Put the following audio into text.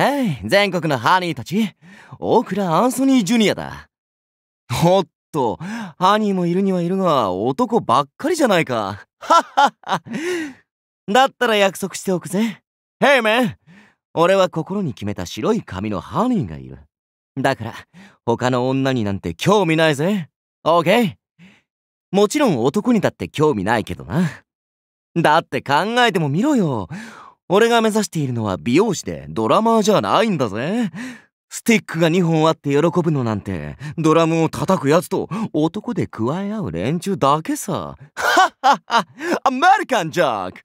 はい、全国のハニーたち、大倉アンソニー・ジュニアだ。おっと、ハニーもいるにはいるが、男ばっかりじゃないか。はっはっは。だったら約束しておくぜ。ヘイメン俺は心に決めた白い髪のハニーがいる。だから、他の女になんて興味ないぜ。OK? もちろん男にだって興味ないけどな。だって考えてもみろよ。俺が目指しているのは美容師でドラマーじゃないんだぜ。スティックが2本あって喜ぶのなんて、ドラムを叩くやつと男で加え合う連中だけさ。はっはっはアメリカンジャーク